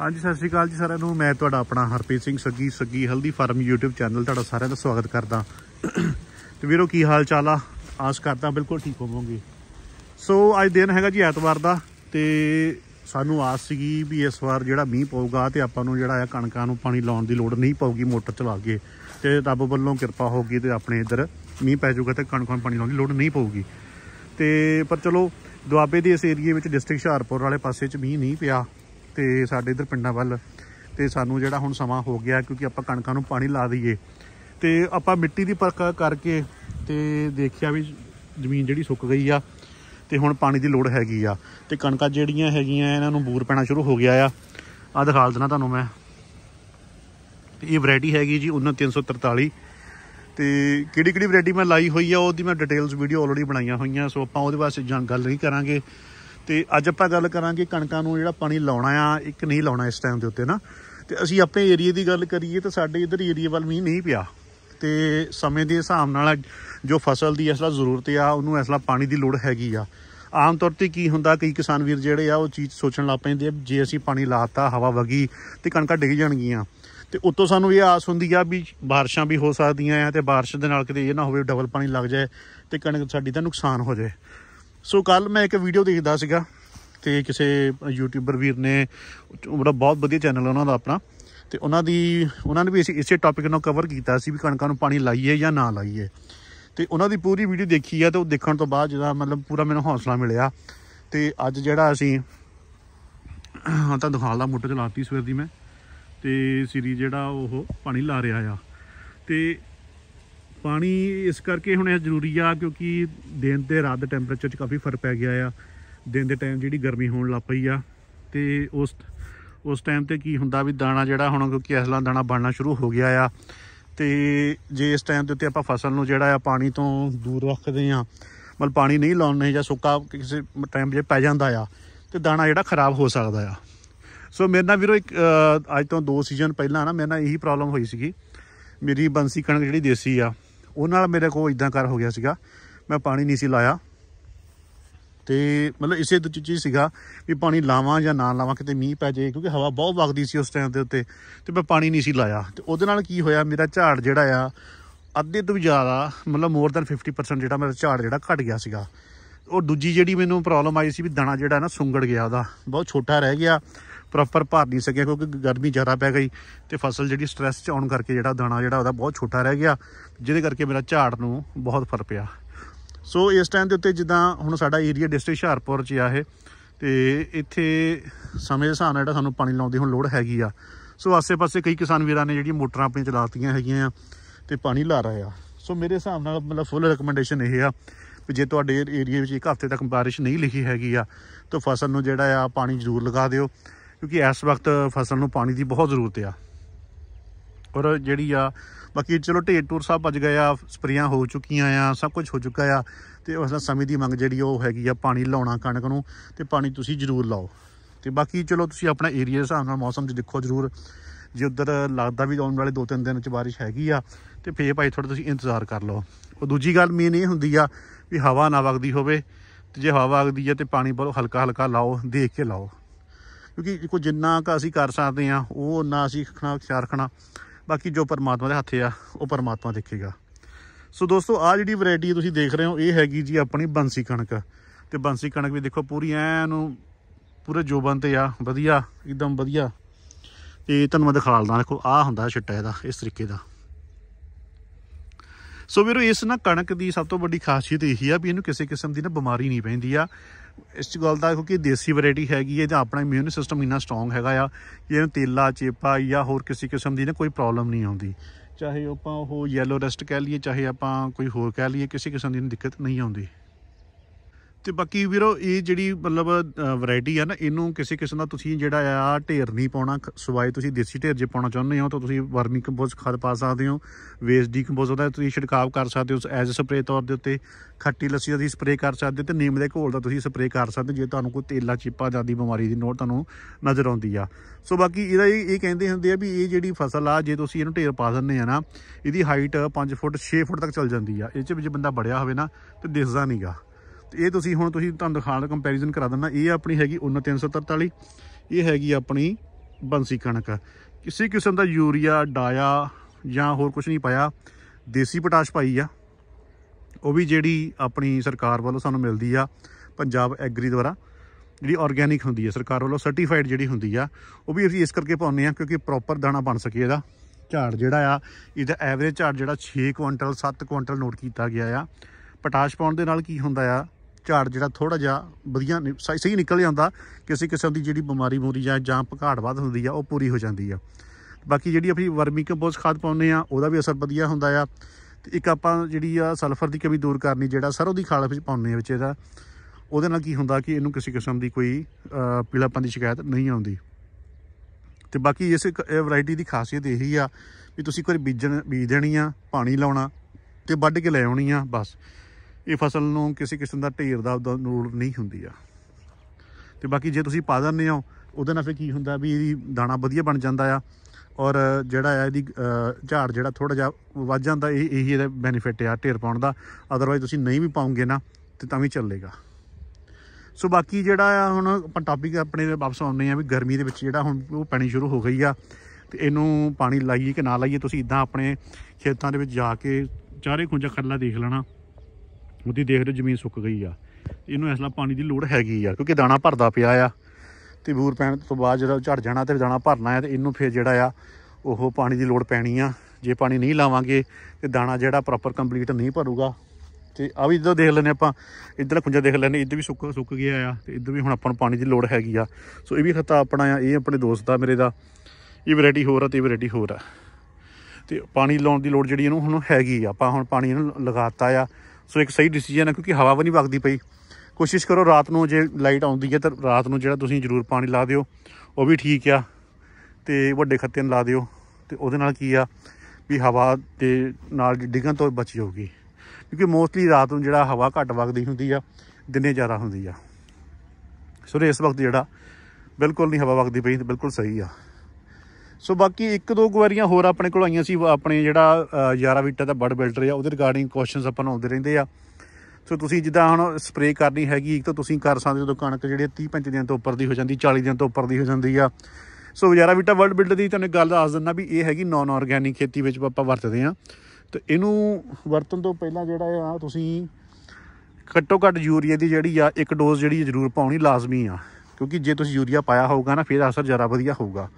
ਹਾਂਜੀ ਸਤਿ ਸ਼੍ਰੀ ਅਕਾਲ ਜੀ ਸਾਰਿਆਂ ਨੂੰ ਮੈਂ ਤੁਹਾਡਾ ਆਪਣਾ ਹਰਪ੍ਰੀਤ ਸਿੰਘ ਸੱਗੀ ਸੱਗੀ ਹਲਦੀ ਫਾਰਮ YouTube ਚੈਨਲ ਤੁਹਾਡਾ ਸਾਰਿਆਂ ਦਾ ਸਵਾਗਤ ਕਰਦਾ ਤੇ ਵੀਰੋ ਕੀ ਹਾਲ ਚਾਲ ਆ ਆਸ ਕਰਦਾ ਬਿਲਕੁਲ ਠੀਕ ਹੋਵੋਗੇ ਸੋ ਅੱਜ ਦਿਨ ਹੈਗਾ ਜੀ ਐਤਵਾਰ ਦਾ ਤੇ ਸਾਨੂੰ ਆਸ ਸੀਗੀ ਵੀ ਇਸ ਵਾਰ ਜਿਹੜਾ ਮੀਂਹ ਪਊਗਾ ਤੇ ਆਪਾਂ ਨੂੰ ਜਿਹੜਾ ਆ ਕਣਕਾਂ ਨੂੰ ਪਾਣੀ ਲਾਉਣ ਦੀ ਲੋੜ ਨਹੀਂ ਪਊਗੀ ਮੋਟਰ ਚਲਾ ਕੇ ਤੇ ਰੱਬ ਵੱਲੋਂ ਕਿਰਪਾ ਹੋਊਗੀ ਤੇ ਆਪਣੇ ਇੱਧਰ ਮੀਂਹ ਪੈ ਜਾਊਗਾ ਤੇ ਕਣਕਾਂ ਨੂੰ ਪਾਣੀ ਲਾਉਣ ਦੀ ਲੋੜ ਨਹੀਂ ਪਊਗੀ ਤੇ ਪਰ ਚਲੋ ਦੁਆਬੇ ਦੇ ਇਸ ਏਰੀਏ ਵਿੱਚ ਡਿਸਟ੍ਰਿਕਟ ਹੁਸ਼ਿਆਰਪੁਰ ਵਾਲੇ ਪਾਸੇ 'ਚ ਮੀਂਹ ਨਹੀਂ ਪਿਆ ਤੇ ਸਾਡੇ ਇਧਰ ਪਿੰਡਾਂ ਵੱਲ ਤੇ ਸਾਨੂੰ ਜਿਹੜਾ ਹੁਣ ਸਮਾਂ ਹੋ ਗਿਆ ਕਿਉਂਕਿ ਆਪਾਂ ਕਣਕਾਂ ਨੂੰ ਪਾਣੀ ਲਾ ਦਈਏ ਤੇ ਆਪਾਂ ਮਿੱਟੀ ਦੀ ਪਰਖ ਕਰਕੇ ਤੇ ਦੇਖਿਆ ਵੀ ਜ਼ਮੀਨ ਜਿਹੜੀ ਸੁੱਕ ਗਈ ਆ ਤੇ ਹੁਣ ਪਾਣੀ ਦੀ ਲੋੜ ਹੈਗੀ ਆ ਤੇ ਕਣਕਾਂ ਜਿਹੜੀਆਂ ਹੈਗੀਆਂ ਇਹਨਾਂ ਨੂੰ ਬੂਰ ਪੈਣਾ ਸ਼ੁਰੂ ਹੋ ਗਿਆ ਆ ਆ ਦਿਖਾ ਦਿੰਦਾ ਤੁਹਾਨੂੰ ਮੈਂ ਤੇ ਇਹ ਵੈਰਾਈਟੀ ਹੈਗੀ ਜੀ 343 ਤੇ ਕਿਹੜੀ ਕਿਹੜੀ ਵੈਰਾਈਟੀ ਮੈਂ ਲਾਈ ਹੋਈ ਆ ਉਹਦੀ ਮੈਂ ਡਿਟੇਲਸ ਵੀਡੀਓ ਆਲਰੇਡੀ ਬਣਾਈਆਂ ਹੋਈਆਂ ਸੋ ਆਪਾਂ ਉਹਦੇ ਵਾਸਤੇ ਗੱਲ ਨਹੀਂ ਕਰਾਂਗੇ ਤੇ ਅੱਜ ਆਪਾਂ ਗੱਲ ਕਰਾਂਗੇ ਕਣਕਾਂ ਨੂੰ ਜਿਹੜਾ ਪਾਣੀ ਲਾਉਣਾ ਆ ਇੱਕ ਨਹੀਂ ਲਾਉਣਾ ਇਸ ਟਾਈਮ ਦੇ ਉੱਤੇ ਨਾ ਤੇ ਅਸੀਂ ਆਪਣੇ ਏਰੀਆ ਦੀ ਗੱਲ ਕਰੀਏ ਤਾਂ ਸਾਡੇ ਇਧਰ ਏਰੀਆ ਵੱਲ ਮੀਂਹ ਨਹੀਂ ਪਿਆ ਤੇ ਸਮੇਂ ਦੇ ਹਿਸਾਬ ਨਾਲ ਜੋ ਫਸਲ ਦੀ ਅਸਲਾ ਜ਼ਰੂਰਤ ਆ ਉਹਨੂੰ ਅਸਲਾ ਪਾਣੀ ਦੀ ਲੋੜ ਹੈਗੀ ਆ ਆਮ ਤੌਰ ਤੇ ਕੀ ਹੁੰਦਾ ਕਈ ਕਿਸਾਨ ਵੀਰ ਜਿਹੜੇ ਆ ਉਹ ਚੀਜ਼ ਸੋਚਣ ਲੱਗ ਪੈਂਦੇ ਆ ਜੇ ਅਸੀਂ ਪਾਣੀ ਲਾਤਾ ਹਵਾ ਵਗੀ ਤੇ ਕਣਕਾਂ ਡਿੱਗ ਜਾਣਗੀਆਂ ਤੇ ਉਤੋਂ ਸਾਨੂੰ ਇਹ ਆਸ ਹੁੰਦੀ ਆ ਵੀ ਬਾਰਿਸ਼ਾਂ ਵੀ ਹੋ ਸਕਦੀਆਂ ਆ ਤੇ ਬਾਰਿਸ਼ ਦੇ ਨਾਲ ਕਿਤੇ ਇਹ ਨਾ ਹੋਵੇ ਡਬਲ ਪਾਣੀ ਲੱਗ ਜਾਏ ਤੇ ਕਣਕ ਸਾਡੀ ਦਾ ਨੁਕਸਾਨ ਹੋ ਜਾਏ ਸੋ ਕੱਲ ਮੈਂ ਇੱਕ ਵੀਡੀਓ ਦੇਖਦਾ ਸੀਗਾ ਤੇ ਕਿਸੇ ਯੂਟਿਊਬਰ ਵੀਰ ਨੇ ਬੜਾ ਬਹੁਤ ਵਧੀਆ ਚੈਨਲ ਉਹਨਾਂ ਦਾ ਆਪਣਾ ਤੇ ਉਹਨਾਂ ਦੀ ਉਹਨਾਂ ਨੇ ਵੀ ਇਸੇ ਟੌਪਿਕ ਨੂੰ ਕਵਰ ਕੀਤਾ ਸੀ ਵੀ ਕਣਕਾਂ ਨੂੰ ਪਾਣੀ ਲਾਈਏ ਜਾਂ ਨਾ ਲਾਈਏ ਤੇ ਉਹਨਾਂ ਦੀ ਪੂਰੀ ਵੀਡੀਓ ਦੇਖੀ ਆ ਤੇ ਉਹ ਦੇਖਣ ਤੋਂ ਬਾਅਦ ਜਿਹੜਾ ਮਤਲਬ ਪੂਰਾ ਮੈਨੂੰ ਹੌਸਲਾ ਮਿਲਿਆ ਤੇ ਅੱਜ ਜਿਹੜਾ ਅਸੀਂ ਹਾਂ ਤਾਂ ਦੁਖਾਲ ਦਾ ਮੋਟਰ ਚਲਾਤੀ ਸਵੇਰ ਦੀ ਮੈਂ ਤੇ ਸੀਰੀ ਜਿਹੜਾ ਉਹ ਪਾਣੀ ਲਾ ਰਿਹਾ ਆ ਤੇ ਪਾਣੀ ਇਸ ਕਰਕੇ ਹੁਣ ਇਹ ਜ਼ਰੂਰੀ ਆ ਕਿਉਂਕਿ ਦਿਨ ਤੇ ਰਾਤ ਦੇ ਟੈਂਪਰੇਚਰ 'ਚ ਕਾਫੀ ਫਰਕ ਪੈ ਗਿਆ ਆ ਦਿਨ ਦੇ ਟਾਈਮ ਜਿਹੜੀ ਗਰਮੀ ਹੋਣ ਲੱਗ ਪਈ ਆ ਤੇ ਉਸ ਉਸ ਟਾਈਮ ਤੇ ਕੀ ਹੁੰਦਾ ਵੀ ਦਾਣਾ ਜਿਹੜਾ ਹੁਣ ਕਿਉਂਕਿ ਅਸਲਾ ਦਾਣਾ ਬਣਨਾ ਸ਼ੁਰੂ ਹੋ ਗਿਆ ਆ ਤੇ ਜੇ ਇਸ ਟਾਈਮ ਦੇ ਉੱਤੇ ਆਪਾਂ ਫਸਲ ਨੂੰ ਜਿਹੜਾ ਆ ਪਾਣੀ ਤੋਂ ਦੂਰ ਰੱਖਦੇ ਆ ਮਤਲਬ ਪਾਣੀ ਨਹੀਂ ਲਾਉਣੇ ਜਾਂ ਸੁੱਕਾ ਕਿਸੇ ਟਾਈਮ ਜੇ ਪੈ ਜਾਂਦਾ ਆ ਤੇ ਦਾਣਾ ਜਿਹੜਾ ਖਰਾਬ ਹੋ ਸਕਦਾ ਆ ਸੋ ਮੇਰੇ ਨਾਲ ਵੀਰੋ ਇੱਕ ਅੱਜ ਤੋਂ 2 ਸੀਜ਼ਨ ਪਹਿਲਾਂ ਨਾ ਮੇਰੇ ਨਾਲ ਇਹੀ ਪ੍ਰੋਬਲਮ ਹੋਈ ਸੀਗੀ ਮੇਰੀ ਬੰਸੀ ਕਣਕ ਜਿਹੜੀ ਦੇਸੀ ਆ ਉਹ ਨਾਲ ਮੇਰੇ ਕੋਲ ਇਦਾਂ ਕਰ ਹੋ ਗਿਆ ਸੀਗਾ ਮੈਂ ਪਾਣੀ ਨਹੀਂ ਸੀ ਲਾਇਆ ਤੇ ਮਤਲਬ ਇਸੇ ਚੀਜ਼ ਸੀਗਾ ਵੀ ਪਾਣੀ ਲਾਵਾਂ ਜਾਂ ਨਾ ਲਾਵਾਂ ਕਿਤੇ ਮੀਂਹ ਪੈ ਜਾਏ ਕਿਉਂਕਿ ਹਵਾ ਬਹੁਤ ਵਗਦੀ ਸੀ ਉਸ ਟਾਈਮ ਦੇ ਉੱਤੇ ਤੇ ਮੈਂ ਪਾਣੀ ਨਹੀਂ ਸੀ ਲਾਇਆ ਤੇ ਉਹਦੇ ਨਾਲ ਕੀ ਹੋਇਆ ਮੇਰਾ ਝਾੜ ਜਿਹੜਾ ਆ ਅੱਧੇ ਤੋਂ ਜ਼ਿਆਦਾ ਮਤਲਬ ਮੋਰ ਦਨ 50% ਜਿਹੜਾ ਮੇਰਾ ਝਾੜ ਜਿਹੜਾ ਘਟ ਗਿਆ ਸੀਗਾ ਉਹ ਦੂਜੀ ਜਿਹੜੀ ਮੈਨੂੰ ਪ੍ਰੋਬਲਮ ਆਈ ਸੀ ਵੀ ਦਾਣਾ ਜਿਹੜਾ ਨਾ ਸੁੰਗੜ ਗਿਆ ਉਹਦਾ ਬਹੁਤ ਛੋਟਾ ਰਹਿ ਗਿਆ ਪ੍ਰੋਪਰ ਭਰ ਨਹੀਂ ਸਕਿਆ ਕਿਉਂਕਿ ਗਰਮੀ ਜ਼ਿਆਦਾ ਪੈ ਗਈ ਤੇ ਫਸਲ ਜਿਹੜੀ ਸਟ੍ਰੈਸ 'ਚ ਆਉਣ ਕਰਕੇ ਜਿਹੜਾ ਦਾਣਾ ਜਿਹੜਾ ਉਹਦਾ ਬਹੁਤ ਛੋਟਾ ਰਹਿ ਗਿਆ ਜਿਹਦੇ ਕਰਕੇ ਮੇਰਾ ਝਾੜ ਨੂੰ ਬਹੁਤ ਫਰ ਪਿਆ ਸੋ ਇਸ ਟਾਈਮ ਦੇ ਉੱਤੇ ਜਿੱਦਾਂ ਹੁਣ ਸਾਡਾ ਏਰੀਆ ਡਿਸਟ੍ਰਿਕਟ ਹਾਰਪੁਰ 'ਚ ਆ ਇਹ ਤੇ ਇੱਥੇ ਸਮੇਂ ਹਿਸਾਬ ਨਾਲ ਜਿਹੜਾ ਸਾਨੂੰ ਪਾਣੀ ਲਾਉਣ ਦੀ ਹੁਣ ਲੋੜ ਹੈਗੀ ਆ ਸੋ ਆਸੇ-ਪਾਸੇ ਕਈ ਕਿਸਾਨ ਵੀਰਾਂ ਨੇ ਜਿਹੜੀਆਂ ਮੋਟਰਾਂ ਆਪਣੀਆਂ ਚਲਾਤੀਆਂ ਹੈਗੀਆਂ ਆ ਤੇ ਪਾਣੀ ਲਾ ਰਹੇ ਆ ਸੋ ਮੇਰੇ ਹਿਸਾਬ ਨਾਲ ਮਤਲਬ ਫੁੱਲ ਰეკਮੈਂਡੇਸ਼ਨ ਇਹ ਆ ਵੀ ਜੇ ਤੁਹਾਡੇ ਏਰੀਆ ਵਿੱਚ ਇੱਕ ਹਫ਼ਤੇ ਤੱਕ بارش ਨਹੀਂ ਲਿਖੀ ਹੈਗੀ ਆ ਤਾਂ ਫਸਲ ਨੂੰ ਜਿਹੜਾ ਆ ਪਾਣੀ ਜ਼ਰੂਰ ਲਗਾ ਦਿਓ ਕਿਉਂਕਿ ਇਸ ਵਕਤ ਫਸਲ ਨੂੰ ਪਾਣੀ ਦੀ ਬਹੁਤ ਜ਼ਰੂਰਤ ਆ ਔਰ ਜਿਹੜੀ ਆ ਬਾਕੀ ਚਲੋ ਢੇਰ ਟੂਰ ਸਾਹਿਬ ਭੱਜ ਗਏ ਆ ਸਪਰੇਆਂ ਹੋ ਚੁੱਕੀਆਂ ਆ ਸਭ ਕੁਝ ਹੋ ਚੁੱਕਾ ਆ ਤੇ ਉਸ ਦਾ ਸਮੇਂ ਦੀ ਮੰਗ ਜਿਹੜੀ ਉਹ ਹੈਗੀ ਆ ਪਾਣੀ ਲਾਉਣਾ ਕਣਕ ਨੂੰ ਤੇ ਪਾਣੀ ਤੁਸੀਂ ਜ਼ਰੂਰ ਲਾਓ ਤੇ ਬਾਕੀ ਚਲੋ ਤੁਸੀਂ ਆਪਣਾ ਏਰੀਆ ਦੇ ਹਿਸਾਬ ਨਾਲ ਮੌਸਮ 'ਚ ਦੇਖੋ ਜ਼ਰੂਰ ਜੇ ਉਧਰ ਲੱਗਦਾ ਵੀ ਆਉਣ ਵਾਲੇ 2-3 ਦਿਨ 'ਚ ਬਾਰਿਸ਼ ਹੈਗੀ ਆ ਤੇ ਫੇਰ ਭਾਈ ਥੋੜਾ ਤੁਸੀਂ ਇੰਤਜ਼ਾਰ ਕਰ ਲਓ ਉਹ ਦੂਜੀ ਗੱਲ ਮੇਨ ਇਹ ਹੁੰਦੀ ਆ ਵੀ ਹਵਾ ਨਾ ਵਗਦੀ ਹੋਵੇ ਤੇ ਜੇ ਹਵਾ ਵਗਦੀ ਆ ਤੇ ਪਾਣੀ ਬਹੁਤ ਹਲਕਾ ਹਲਕਾ ਲਾਓ ਦੇਖ ਕੇ ਲਾਓ ਕਿਉਂਕਿ ਕੋ ਜਿੰਨਾ ਕ ਅਸੀਂ ਕਰ ਸਕਦੇ ਆ ਉਹ ਉਹਨਾਂ ਅਸੀਂ ਖਣਾ ਖਿਆਰ ਖਣਾ ਬਾਕੀ ਜੋ ਪਰਮਾਤਮਾ ਦੇ ਹੱਥੇ ਆ ਉਹ ਪਰਮਾਤਮਾ ਦੇਖੇਗਾ ਸੋ ਦੋਸਤੋ ਆ ਜਿਹੜੀ ਵੈਰਾਈਟੀ ਤੁਸੀਂ ਦੇਖ ਰਹੇ ਹੋ ਇਹ ਹੈਗੀ ਜੀ ਆਪਣੀ ਬੰਸੀ ਕਣਕ ਤੇ ਬੰਸੀ ਕਣਕ ਵੀ ਦੇਖੋ ਪੂਰੀ ਐ ਨੂੰ ਪੂਰੇ ਜੋਬਨ ਤੇ ਆ ਵਧੀਆ ਇੱਕਦਮ ਵਧੀਆ ਤੇ ਤੁਹਾਨੂੰ ਮੈਂ ਦਿਖਾ ਲਦਾ ਦੇਖੋ ਆ ਹੁੰਦਾ ਛਿੱਟਾ ਇਹਦਾ ਇਸ ਤਰੀਕੇ ਦਾ ਸੋ ਵੀਰੋ ਇਸ ਨਾ ਕਣਕ ਦੀ ਸਭ ਤੋਂ ਵੱਡੀ ਖਾਸੀਅਤ ਇਹ ਹੀ ਆ ਵੀ ਇਹਨੂੰ ਕਿਸੇ ਕਿਸਮ ਦੀ ਨਾ ਬਿਮਾਰੀ ਨਹੀਂ ਪੈਂਦੀ ਆ ਇਸ ਚ ਗੱਲ ਦਾ ਕਿਉਂਕਿ ਦੇਸੀ ਵੈਰਾਈਟੀ ਹੈਗੀ ਹੈ ਜਾਂ ਆਪਣਾ ਇਮਿਊਨ ਸਿਸਟਮ ਇੰਨਾ ਸਟਰੋਂਗ ਹੈਗਾ ਆ ਕਿ ਇਹਨੂੰ ਤੇਲਾ ਚੇਪਾ ਜਾਂ ਹੋਰ ਕਿਸੇ ਕਿਸਮ ਦੀ ਨਾ ਕੋਈ ਪ੍ਰੋਬਲਮ ਨਹੀਂ ਆਉਂਦੀ ਚਾਹੇ ਆਪਾਂ ਉਹ ਯੈਲੋ ਰੈਸਟ ਕਹਿ ਲਈਏ ਚਾਹੇ ਆਪਾਂ ਕੋਈ ਹੋਰ ਕਹਿ ਲਈਏ ਕਿਸੇ ਕਿਸਮ ਦੀ ਦਿੱਕਤ ਨਹੀਂ ਆਉਂਦੀ ਤੇ ਬਾਕੀ ਵੀਰੋ ਇਹ ਜਿਹੜੀ ਮਤਲਬ ਵੈਰਾਈਟੀ ਆ ਨਾ ਇਹਨੂੰ ਕਿਸੇ ਕਿਸਮ ਦਾ ਤੁਸੀਂ ਜਿਹੜਾ ਆ ਢੇਰ ਨਹੀਂ ਪਾਉਣਾ ਸਵਾਏ ਤੁਸੀਂ ਦੇਸੀ ਢੇਰ ਜੇ ਪਾਉਣਾ ਚਾਹੁੰਦੇ ਹੋ ਤਾਂ ਤੁਸੀਂ ਵਰਮੀ ਕੰਪੋਸਟ ਖਾਦ ਪਾ ਸਕਦੇ ਹੋ ਵੇਸਟ ਡੀਕੰਪੋਜ਼ ਦਾ ਤੁਸੀਂ ਛਿੜਕਾਵ ਕਰ ਸਕਦੇ ਹੋ ਐਜ਼ ਸਪਰੇਅ ਤੌਰ ਦੇ ਉੱਤੇ ਖੱਟੀ ਲੱਸੀ ਦਾ ਤੁਸੀਂ ਸਪਰੇਅ ਕਰ ਸਕਦੇ ਤੇ ਨੀਮ ਦੇ ਘੋਲ ਦਾ ਤੁਸੀਂ ਸਪਰੇਅ ਕਰ ਸਕਦੇ ਜੇ ਤੁਹਾਨੂੰ ਕੋਈ ਤੇਲਾ ਚਿੱਪਾ ਜਾਂਦੀ ਬਿਮਾਰੀ ਦੀ ਨੋਟ ਤੁਹਾਨੂੰ ਨਜ਼ਰ ਆਉਂਦੀ ਆ ਸੋ ਬਾਕੀ ਇਹਦਾ ਇਹ ਕਹਿੰਦੇ ਹੁੰਦੇ ਆ ਵੀ ਇਹ ਜਿਹੜੀ ਫਸਲ ਆ ਜੇ ਤੁਸੀਂ ਇਹਨੂੰ ਢੇਰ ਪਾ ਦਿੰਦੇ ਆ ਨਾ ਇਹਦੀ ਹਾਈਟ 5 ਫੁੱਟ 6 ਫੁੱਟ ਤੱਕ ਚਲ ਜਾਂਦੀ ਆ ਇਹ ਚ ਜੇ ਬੰਦਾ ਬੜਿਆ ਹੋਵੇ ਨਾ ਤੇ ਦਿਸਦਾ ਨਹੀਂਗਾ ਇਹ ਤੁਸੀਂ ਹੁਣ ਤੁਸੀਂ ਤੁਹਾਨੂੰ ਦਿਖਾਣ ਦਾ ਕੰਪੈਰੀਜ਼ਨ ਕਰਾ ਦਿੰਦਾ ਇਹ ਆਪਣੀ ਹੈਗੀ 19343 ਇਹ ਹੈਗੀ ਆਪਣੀ ਬੰਸੀ ਕਣਕ ਕਿਸੇ ਕਿਸਮ ਦਾ ਯੂਰੀਆ ਡਾਇਆ ਜਾਂ ਹੋਰ ਕੁਝ ਨਹੀਂ ਪਾਇਆ ਦੇਸੀ ਪੋਟਾਸ਼ ਪਾਈ ਆ ਉਹ ਵੀ ਜਿਹੜੀ ਆਪਣੀ ਸਰਕਾਰ ਵੱਲੋਂ ਸਾਨੂੰ ਮਿਲਦੀ ਆ ਪੰਜਾਬ ਐਗਰੀ ਦੁਆਰਾ ਜਿਹੜੀ ਆਰਗੈਨਿਕ ਹੁੰਦੀ ਆ ਸਰਕਾਰ ਵੱਲੋਂ ਸਰਟੀਫਾਈਡ ਜਿਹੜੀ ਹੁੰਦੀ ਆ ਉਹ ਵੀ ਅਸੀਂ ਇਸ ਕਰਕੇ ਪਾਉਂਦੇ ਆ ਕਿਉਂਕਿ ਪ੍ਰੋਪਰ ਦਾਣਾ ਬਣ ਸਕੇ ਇਹਦਾ ਝਾੜ ਜਿਹੜਾ ਆ ਇਹਦਾ ਐਵਰੇਜ ਝਾੜ ਜਿਹੜਾ 6 ਕੁਇੰਟਲ 7 ਕੁਇੰਟਲ ਨੋਟ ਕੀਤਾ ਗਿਆ ਆ ਪੋਟਾਸ਼ ਪਾਉਣ ਦੇ ਨਾਲ ਕੀ ਹੁੰਦਾ ਆ ਝਾੜ ਜਿਹੜਾ ਥੋੜਾ ਜਿਹਾ ਵਧੀਆ ਸਹੀ ਨਿਕਲ ਜਾਂਦਾ ਕਿਸੇ ਕਿਸਮ ਦੀ ਜਿਹੜੀ ਬਿਮਾਰੀ ਮੂਰੀ ਜਾਂ ਜਾਂ ਭਗਾੜ ਵੱਧ ਹੁੰਦੀ ਆ ਉਹ ਪੂਰੀ ਹੋ ਜਾਂਦੀ ਆ ਬਾਕੀ ਜਿਹੜੀ ਆਪਣੀ ਵਰਮੀ ਕੰਪੋਸਟ ਖਾਦ ਪਾਉਂਦੇ ਆ ਉਹਦਾ ਵੀ ਅਸਰ ਵਧੀਆ ਹੁੰਦਾ ਆ ਤੇ ਇੱਕ ਆਪਾਂ ਜਿਹੜੀ ਆ ਸਲਫਰ ਦੀ ਕਮੀ ਦੂਰ ਕਰਨੀ ਜਿਹੜਾ ਸਰੋਂ ਦੀ ਖਾਲ ਵਿੱਚ ਪਾਉਂਦੇ ਆ ਵਿੱਚ ਇਹਦਾ ਉਹਦੇ ਨਾਲ ਕੀ ਹੁੰਦਾ ਕਿ ਇਹਨੂੰ ਕਿਸੇ ਕਿਸਮ ਦੀ ਕੋਈ ਪੀਲਾਪਨ ਦੀ ਸ਼ਿਕਾਇਤ ਨਹੀਂ ਆਉਂਦੀ ਤੇ ਬਾਕੀ ਇਸ ਵੈਰਾਈਟੀ ਦੀ ਖਾਸੀਅਤ ਇਹੀ ਆ ਵੀ ਤੁਸੀਂ ਕੋਈ ਬੀਜਣ ਬੀਜ ਦੇਣੀ ਆ ਪਾਣੀ ਲਾਉਣਾ ਤੇ ਵੱਢ ਕੇ ਲੈ ਆਉਣੀ ਆ ਬਸ ਇਹ ਫਸਲ ਨੂੰ ਕਿਸੇ ਕਿਸਮ ਦਾ ਢੇਰ ਦਾ ਲੋੜ ਨਹੀਂ ਹੁੰਦੀ ਆ ਤੇ ਬਾਕੀ ਜੇ ਤੁਸੀਂ ਪਾ ਦਿੰਦੇ ਹੋ ਉਹਦੇ ਨਾਲ ਫਿਰ ਕੀ ਹੁੰਦਾ ਵੀ ਇਹਦੀ ਦਾਣਾ ਵਧੀਆ ਬਣ ਜਾਂਦਾ ਆ ਔਰ ਜਿਹੜਾ ਆ ਇਹਦੀ ਝਾੜ ਜਿਹੜਾ ਥੋੜਾ ਜਿਹਾ ਵੱਧ ਜਾਂਦਾ ਇਹ ਇਹੀ ਇਹਦਾ ਬੈਨੀਫਿਟ ਆ ਢੇਰ ਪਾਉਣ ਦਾ ਅਦਰਵਾਇਜ਼ ਤੁਸੀਂ ਨਹੀਂ ਵੀ ਪਾਉਂਗੇ ਨਾ ਤੇ ਤਾਂ ਵੀ ਚੱਲੇਗਾ ਸੋ ਬਾਕੀ ਜਿਹੜਾ ਆ ਹੁਣ ਆਪਾਂ ਟਾਪਿਕ ਆਪਣੇ ਵਾਪਸ ਆਉਂਦੇ ਆ ਵੀ ਗਰਮੀ ਦੇ ਵਿੱਚ ਜਿਹੜਾ ਹੁਣ ਉਹ ਪੈਣੀ ਸ਼ੁਰੂ ਹੋ ਗਈ ਆ ਤੇ ਇਹਨੂੰ ਪਾਣੀ ਲਾਈਏ ਕਿ ਨਾ ਲਾਈਏ ਤੁਸੀਂ ਇਦਾਂ ਆਪਣੇ ਖੇਤਾਂ ਦੇ ਵਿੱਚ ਜਾ ਕੇ ਚਾਰੇ ਖੁੰਝਾ ਖੱਲਾ ਦੇਖ ਲੈਣਾ ਉਹਦੀ ਦੇਖ ਰਹੇ ਜ਼ਮੀਨ ਸੁੱਕ ਗਈ ਆ ਇਹਨੂੰ ਐਸਲਾ ਪਾਣੀ ਦੀ ਲੋੜ ਹੈਗੀ ਆ ਕਿਉਂਕਿ ਦਾਣਾ ਭਰਦਾ ਪਿਆ ਆ ਤੇ ਬੂਰ ਪੈਣ ਤੋਂ ਬਾਅਦ ਜਦੋਂ ਝੜ ਜਾਣਾ ਤੇ ਦਾਣਾ ਭਰਨਾ ਹੈ ਤੇ ਇਹਨੂੰ ਫੇਰ ਜਿਹੜਾ ਆ ਉਹ ਪਾਣੀ ਦੀ ਲੋੜ ਪੈਣੀ ਆ ਜੇ ਪਾਣੀ ਨਹੀਂ ਲਾਵਾਂਗੇ ਤੇ ਦਾਣਾ ਜਿਹੜਾ ਪ੍ਰੋਪਰ ਕੰਪਲੀਟ ਨਹੀਂ ਭਰੂਗਾ ਤੇ ਆ ਵੀ ਜਦੋਂ ਦੇਖ ਲੈਨੇ ਆਪਾਂ ਇਧਰ ਖੁੰਝਾ ਦੇਖ ਲੈਨੇ ਇੱਧਰ ਵੀ ਸੁੱਕ ਸੁੱਕ ਗਿਆ ਆ ਤੇ ਇੱਧਰ ਵੀ ਹੁਣ ਆਪਾਂ ਨੂੰ ਪਾਣੀ ਦੀ ਲੋੜ ਹੈਗੀ ਆ ਸੋ ਇਹ ਵੀ ਖਤਾ ਆਪਣਾ ਆ ਇਹ ਆਪਣੇ ਦੋਸਤ ਦਾ ਮੇਰੇ ਦਾ ਇਹ ਵੈਰਾਈਟੀ ਹੋਰ ਆ ਤੇ ਵੈਰਾਈਟੀ ਹੋਰ ਆ ਤੇ ਪਾਣੀ ਲਾਉਣ ਦੀ ਲੋੜ ਜਿਹੜੀ ਇਹਨੂੰ ਹੁਣ ਹੈਗੀ ਆ ਆਪਾਂ ਹੁਣ ਪਾਣੀ ਇਹਨੂੰ ਲਗਾਤਾ ਆ ਸੋ ਇੱਕ ਸਹੀ ਡਿਸੀਜਨ ਹੈ ਕਿਉਂਕਿ ਹਵਾ ਵੀ ਨਹੀਂ ਵਗਦੀ ਪਈ ਕੋਸ਼ਿਸ਼ ਕਰੋ ਰਾਤ ਨੂੰ ਜੇ ਲਾਈਟ ਆਉਂਦੀ ਹੈ ਤਾਂ ਰਾਤ ਨੂੰ ਜਿਹੜਾ ਤੁਸੀਂ ਜ਼ਰੂਰ ਪਾਣੀ ਲਾ ਦਿਓ ਉਹ ਵੀ ਠੀਕ ਆ ਤੇ ਵੱਡੇ ਖੱਤੇ ਨਾਲ ਲਾ ਦਿਓ ਤੇ ਉਹਦੇ ਨਾਲ ਕੀ ਆ ਵੀ ਹਵਾ ਦੇ ਨਾਲ ਡਿੱਗਣ ਤੋਂ ਬਚ ਜਾਊਗੀ ਕਿਉਂਕਿ ਮੋਸਟਲੀ ਰਾਤ ਨੂੰ ਜਿਹੜਾ ਹਵਾ ਘੱਟ ਵਗਦੀ ਹੁੰਦੀ ਆ ਦਿਨੇ ਜ਼ਿਆਦਾ ਹੁੰਦੀ ਆ ਸੋ ਇਸ ਵਕਤ ਜਿਹੜਾ ਬਿਲਕੁਲ ਨਹੀਂ ਹਵਾ ਵਗਦੀ ਪਈ ਤੇ ਬਿਲਕੁਲ ਸਹੀ ਆ ਸੋ ਬਾਕੀ ਇੱਕ ਦੋ ਕੁਆਰੀਆਂ ਹੋਰ ਆਪਣੇ ਕੋਲ ਆਈਆਂ ਸੀ ਆਪਣੇ ਜਿਹੜਾ ਯਾਰਾ ਵੀਟਾ ਦਾ ਬੜ ਬਿਲਡਰ ਆ ਉਹਦੇ ਰਿਗਾਰਡਿੰਗ ਕੁਐਸਚਨਸ ਆਪਾਂ ਨੂੰ ਆਉਂਦੇ ਰਹਿੰਦੇ ਆ ਸੋ ਤੁਸੀਂ ਜਿੱਦਾਂ ਹੁਣ ਸਪਰੇ ਕਰਨੀ ਹੈਗੀ ਇੱਕ ਤਾਂ ਤੁਸੀਂ ਕਰ ਸਕਦੇ ਹੋ ਜਦੋਂ ਕਣਕ ਜਿਹੜੀ 30 35 ਦਿਨ ਤੋਂ ਉੱਪਰ ਦੀ ਹੋ ਜਾਂਦੀ 40 ਦਿਨ ਤੋਂ ਉੱਪਰ ਦੀ ਹੋ ਜਾਂਦੀ ਆ ਸੋ ਯਾਰਾ ਵੀਟਾ ਵਰਲਡ ਬਿਲਡਰ ਦੀ ਤੁਹਾਨੂੰ ਗੱਲ ਦੱਸ ਦਿੰਦਾ ਵੀ ਇਹ ਹੈਗੀ ਨਾਨ ਆਰਗੈਨਿਕ ਖੇਤੀ ਵਿੱਚ ਆਪਾਂ ਵਰਤਦੇ ਆ ਤੇ ਇਹਨੂੰ ਵਰਤਣ ਤੋਂ ਪਹਿਲਾਂ ਜਿਹੜਾ ਆ ਤੁਸੀਂ ਘੱਟੋ ਘੱਟ ਯੂਰੀਆ ਦੀ ਜਿਹੜੀ ਆ ਇੱਕ ਡੋਜ਼ ਜਿਹੜੀ ਜ਼ਰੂਰ ਪਾਉਣੀ ਲਾਜ਼ਮੀ ਆ ਕਿਉਂਕਿ ਜੇ ਤੁਸੀਂ ਯੂਰੀਆ ਪਾਇਆ ਹੋਊਗਾ ਨਾ ਫਿਰ ਅਸਰ ਜ਼ਰਾ ਵਧੀਆ ਹੋਊਗਾ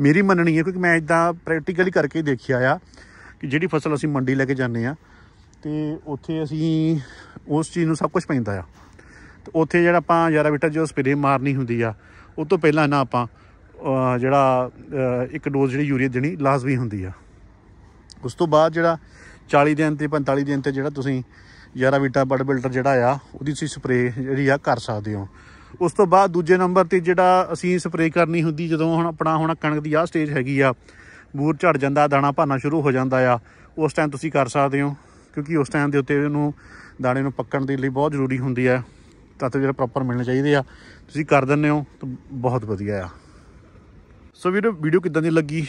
ਮੇਰੀ ਮੰਨਣੀ ਹੈ ਕਿਉਂਕਿ ਮੈਂ ਇਦਾਂ ਪ੍ਰੈਕਟੀਕਲੀ ਕਰਕੇ ਦੇਖਿਆ ਆ ਕਿ ਜਿਹੜੀ ਫਸਲ ਅਸੀਂ ਮੰਡੀ ਲੈ ਕੇ ਜਾਂਦੇ ਆ ਤੇ ਉੱਥੇ ਅਸੀਂ ਉਸ ਚੀਜ਼ ਨੂੰ ਸਭ ਕੁਝ ਪੈਂਦਾ ਆ ਤੇ ਉੱਥੇ ਜਿਹੜਾ ਆਪਾਂ ਯਾਰਾ ਬੇਟਾ ਜੋ ਸਪਰੇ ਮਾਰਨੀ ਹੁੰਦੀ ਆ ਉਹ ਤੋਂ ਪਹਿਲਾਂ ਨਾ ਆਪਾਂ ਜਿਹੜਾ ਇੱਕ ਡੋਜ਼ ਜਿਹੜੀ ਯੂਰੀਆ ਦੇਣੀ ਲਾਜ਼ਮੀ ਹੁੰਦੀ ਆ ਉਸ ਤੋਂ ਬਾਅਦ ਜਿਹੜਾ 40 ਦਿਨ ਤੇ 45 ਦਿਨ ਤੇ ਜਿਹੜਾ ਤੁਸੀਂ ਯਾਰਾ ਬੇਟਾ ਬੜ ਬਿਲਡਰ ਜਿਹੜਾ ਆ ਉਹਦੀ ਤੁਸੀਂ ਸਪਰੇ ਜਿਹੜੀ ਆ ਕਰ ਸਕਦੇ ਹੋ ਉਸ ਤੋਂ ਬਾਅਦ ਦੂਜੇ ਨੰਬਰ ਤੇ ਜਿਹੜਾ ਅਸੀਂ ਸਪਰੇਅ ਕਰਨੀ ਹੁੰਦੀ ਜਦੋਂ ਹੁਣ ਆਪਣਾ ਹੁਣ ਕਣਕ ਦੀ ਆਹ ਸਟੇਜ ਹੈਗੀ ਆ ਬੂਰ ਝੜ ਜਾਂਦਾ ਦਾਣਾ ਭਾਣਾ ਸ਼ੁਰੂ ਹੋ ਜਾਂਦਾ ਆ ਉਸ ਟਾਈਮ ਤੁਸੀਂ ਕਰ ਸਕਦੇ ਹੋ ਕਿਉਂਕਿ ਉਸ ਟਾਈਮ ਦੇ ਉੱਤੇ ਉਹਨੂੰ ਦਾਣੇ ਨੂੰ ਪੱਕਣ ਦੇ ਲਈ ਬਹੁਤ ਜ਼ਰੂਰੀ ਹੁੰਦੀ ਆ ਤਤ ਜਿਹੜਾ ਪ੍ਰੋਪਰ ਮਿਲਣਾ ਚਾਹੀਦੇ ਆ ਤੁਸੀਂ ਕਰ ਦਿੰਦੇ ਹੋ ਤਾਂ ਬਹੁਤ ਵਧੀਆ ਆ ਸੋ ਵੀਰੋ ਵੀਡੀਓ ਕਿਦਾਂ ਦੀ ਲੱਗੀ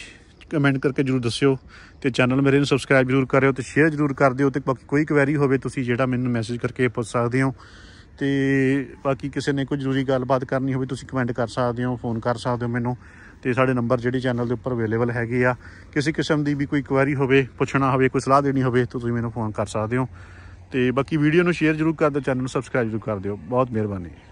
ਕਮੈਂਟ ਕਰਕੇ ਜਰੂਰ ਦੱਸਿਓ ਤੇ ਚੈਨਲ ਮੇਰੇ ਨੂੰ ਸਬਸਕ੍ਰਾਈਬ ਜਰੂਰ ਕਰਿਓ ਤੇ ਸ਼ੇਅਰ ਜਰੂਰ ਕਰ ਦਿਓ ਤੇ ਬਾਕੀ ਕੋਈ ਕੁਐਰੀ ਹੋਵੇ ਤੁਸੀਂ ਜਿਹੜਾ ਮੈਨੂੰ ਮੈਸੇਜ ਕਰਕੇ ਪੁੱਛ ਸਕਦੇ ਹੋ ਤੇ ਬਾਕੀ ਕਿਸੇ ਨੇ ਕੋਈ ਜ਼ਰੂਰੀ ਗੱਲਬਾਤ ਕਰਨੀ ਹੋਵੇ ਤੁਸੀਂ ਕਮੈਂਟ ਕਰ ਸਕਦੇ ਹੋ ਫੋਨ ਕਰ ਸਕਦੇ ਹੋ ਮੈਨੂੰ ਤੇ ਸਾਡੇ ਨੰਬਰ ਜਿਹੜੇ ਚੈਨਲ ਦੇ ਉੱਪਰ ਅਵੇਲੇਬਲ ਹੈਗੇ ਆ ਕਿਸੇ ਕਿਸਮ ਦੀ ਵੀ ਕੋਈ ਕੁਐਰੀ ਹੋਵੇ ਪੁੱਛਣਾ ਹੋਵੇ ਕੋਈ ਸਲਾਹ ਦੇਣੀ ਹੋਵੇ ਤਾਂ ਤੁਸੀਂ ਮੈਨੂੰ ਫੋਨ ਕਰ ਸਕਦੇ ਹੋ ਤੇ ਬਾਕੀ ਵੀਡੀਓ ਨੂੰ ਸ਼ੇਅਰ ਜ਼ਰੂਰ ਕਰ ਦਿਓ ਚੈਨਲ ਨੂੰ ਸਬਸਕ੍ਰਾਈਬ ਜ਼ਰੂਰ ਕਰ ਦਿਓ ਬਹੁਤ ਮਿਹਰਬਾਨੀ